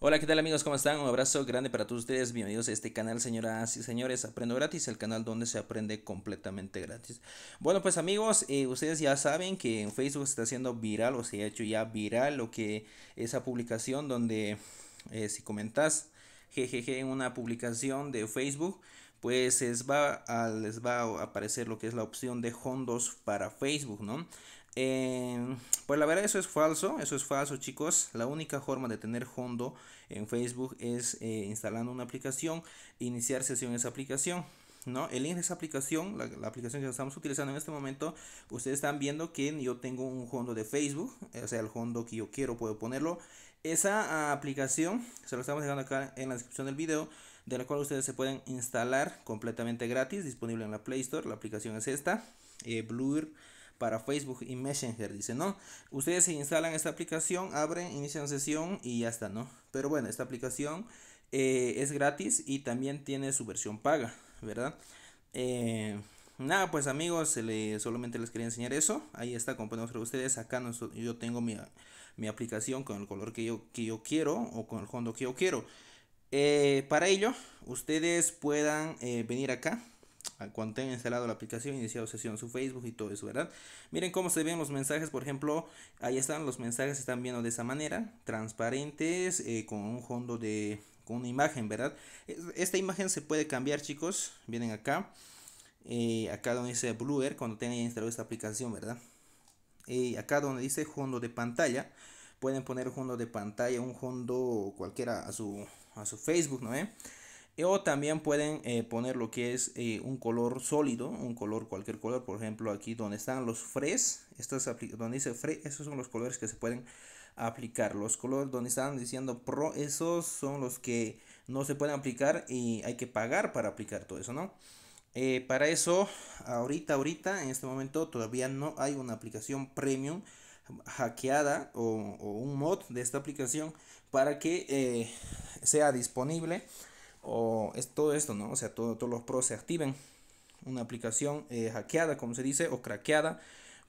Hola, ¿qué tal amigos? ¿Cómo están? Un abrazo grande para todos ustedes. Bienvenidos a este canal, señoras y señores. Aprendo gratis, el canal donde se aprende completamente gratis. Bueno, pues amigos, eh, ustedes ya saben que en Facebook se está haciendo viral o se ha hecho ya viral lo que esa publicación donde eh, si comentas jejeje en una publicación de Facebook, pues les va, a, les va a aparecer lo que es la opción de fondos para Facebook, ¿no? Em, pues la verdad eso es falso, eso es falso chicos. La única forma de tener Hondo en Facebook es eh, instalando una aplicación, iniciar sesión en esa aplicación. ¿no? El link de esa aplicación, la, aplicación que estamos utilizando en este momento, ustedes están viendo que yo tengo un Hondo de Facebook, eh, o sea, el Hondo que yo quiero puedo ponerlo. Esa ah, aplicación se lo estamos dejando acá en la descripción del video, de la cual ustedes se pueden instalar completamente gratis, disponible en la Play Store. La aplicación es esta, eh, para Facebook y Messenger, dice, ¿no? Ustedes se instalan esta aplicación, abren, inician sesión y ya está, ¿no? Pero bueno, esta aplicación eh, es gratis y también tiene su versión paga, ¿verdad? Eh, nada, pues amigos, le, solamente les quería enseñar eso. Ahí está, compañeros, ustedes. Acá no, yo tengo mi, aplicación con el color que yo, que yo quiero o con el fondo que yo quiero. Eh, para ello, ustedes puedan venir acá cuando tengan instalado la aplicación, iniciado sesión su Facebook y todo eso, ¿verdad? Miren cómo se ven los mensajes, por ejemplo, ahí están los mensajes, están viendo de esa manera, transparentes, eh, con un fondo de, con una imagen, ¿verdad? Esta imagen se puede cambiar, chicos, vienen acá, eh, acá donde dice Bluer, cuando tengan instalado esta aplicación, ¿verdad? y eh, acá donde dice fondo de pantalla, pueden poner fondo de pantalla, un fondo cualquiera a su, a su Facebook, ¿no? O también pueden eh, poner lo que es eh, un color sólido, un color, cualquier color. Por ejemplo, aquí donde están los fres, estos donde dice fres esos son los colores que se pueden aplicar. Los colores donde están diciendo pro, esos son los que no se pueden aplicar y hay que pagar para aplicar todo eso, ¿no? Eh, para eso, ahorita, ahorita, en este momento todavía no hay una aplicación premium hackeada o, o un mod de esta aplicación para que sea disponible o es todo esto, ¿no? O sea, todos los pros se activen. Una aplicación eh, hackeada, como se dice, o craqueada,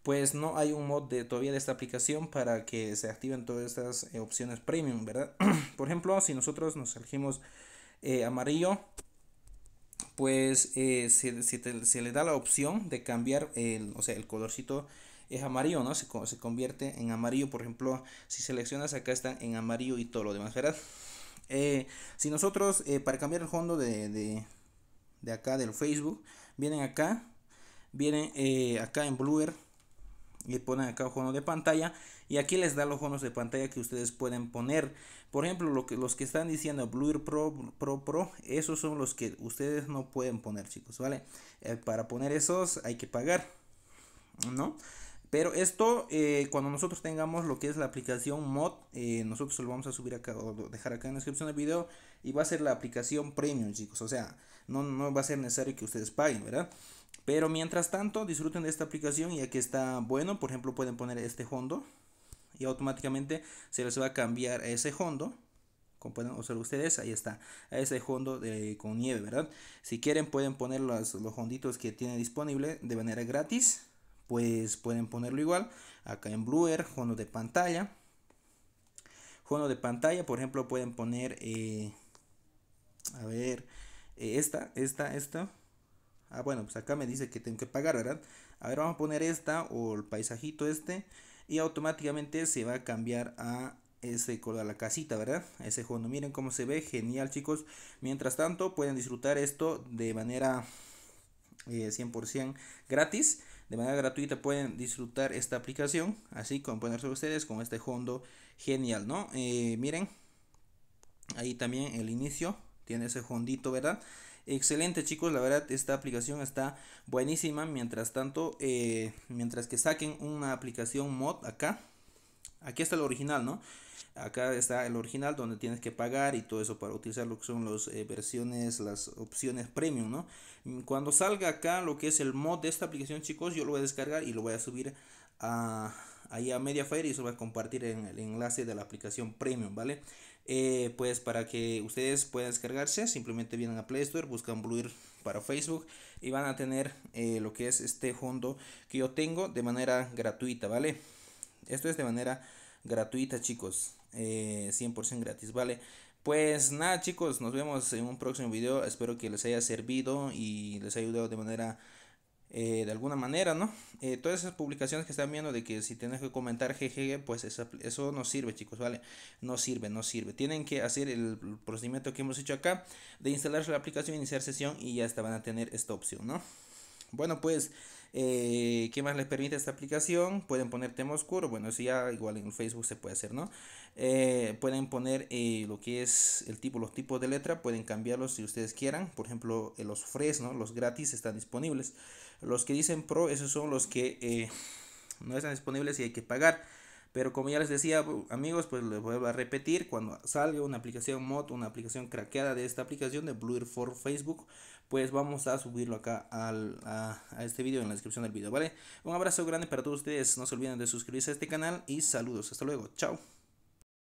pues no hay un mod de, todavía de esta aplicación para que se activen todas estas eh, opciones premium, ¿verdad? Por ejemplo, si nosotros nos elegimos eh, amarillo, pues se, te, le da la opción de cambiar, el, o sea, el colorcito es amarillo, ¿no? Se, se convierte en amarillo, por ejemplo, si seleccionas acá está en amarillo y todo lo demás, ¿verdad? Eh, si nosotros, eh, para cambiar el fondo de, de, acá del Facebook, vienen acá, vienen eh, acá en Bluer, y ponen acá fondo de pantalla y aquí les da los fondos de pantalla que ustedes pueden poner por ejemplo lo que, los que están diciendo Blur Pro Pro Pro esos son los que ustedes no pueden poner chicos vale para poner esos hay que pagar no pero esto, eh, cuando nosotros tengamos lo que es la aplicación mod, eh, nosotros lo vamos a subir acá o dejar acá en la descripción del video. Y va a ser la aplicación premium, chicos. O sea, no, va a ser necesario que ustedes paguen, ¿verdad? Pero mientras tanto, disfruten de esta aplicación ya que está bueno. Por ejemplo, pueden poner este fondo y automáticamente se les va a cambiar a ese fondo. Como pueden observar ustedes, ahí está, a ese fondo con nieve, ¿verdad? Si quieren pueden poner los, los honditos que tiene disponible de manera gratis pues pueden ponerlo igual acá en Bluer, fondo de pantalla. Fondo de pantalla, por ejemplo, pueden poner, eh, a ver, eh, esta, esta, esta. Ah, bueno, pues acá me dice que tengo que pagar, ¿verdad? A ver, vamos a poner esta o el paisajito este y automáticamente se va a cambiar a ese color, a la casita, ¿verdad? Ese fondo, miren cómo se ve, genial chicos. Mientras tanto, pueden disfrutar esto de manera 100% eh, gratis. De manera gratuita pueden disfrutar esta aplicación, así como ponerse ustedes con este fondo genial, ¿no? Eh, miren, ahí también el inicio tiene ese hondito ¿verdad? Excelente chicos, la verdad esta aplicación está buenísima. Mientras tanto, eh, mientras que saquen una aplicación mod acá, Aquí está el original, ¿no? Acá está el original donde tienes que pagar y todo eso para utilizar lo que son las eh, versiones, las opciones premium, ¿no? Cuando salga acá lo que es el mod de esta aplicación, chicos, yo lo voy a descargar y lo voy a subir a, ahí a Mediafire y eso va a compartir en el enlace de la aplicación Premium, ¿vale? Eh, pues para que ustedes puedan descargarse, simplemente vienen a Play Store, buscan Bluir para Facebook y van a tener eh, lo que es este fondo que yo tengo de manera gratuita, ¿vale? Esto es de manera gratuita, chicos. 100% eh, gratis, ¿vale? Pues nada, chicos, nos vemos en un próximo video. Espero que les haya servido y les haya ayudado de manera... Eh, de alguna manera, ¿no? Eh, todas esas publicaciones que están viendo de que si tienes que comentar GG, pues eso no sirve, chicos, ¿vale? No sirve, no sirve. Tienen que hacer el procedimiento que hemos hecho acá de instalarse la aplicación, iniciar sesión y ya estaban van a tener esta opción, ¿no? Bueno, pues... Eh, ¿Qué más les permite esta aplicación? Pueden poner tema oscuro, bueno, si ya igual en Facebook se puede hacer, ¿no? Eh, pueden poner eh, lo que es el tipo, los tipos de letra, pueden cambiarlos si ustedes quieran. Por ejemplo, los ¿no? los gratis están disponibles. Los que dicen pro, esos son los que no están disponibles y hay que pagar. Pero como ya les decía, amigos, pues les vuelvo a repetir, cuando salga una aplicación mod, una aplicación craqueada de esta aplicación de Blur for Facebook, pues vamos a subirlo acá a, a, este video en la descripción del video, ¿vale? Un abrazo grande para todos ustedes, no se olviden de suscribirse a este canal y saludos, hasta luego, chao.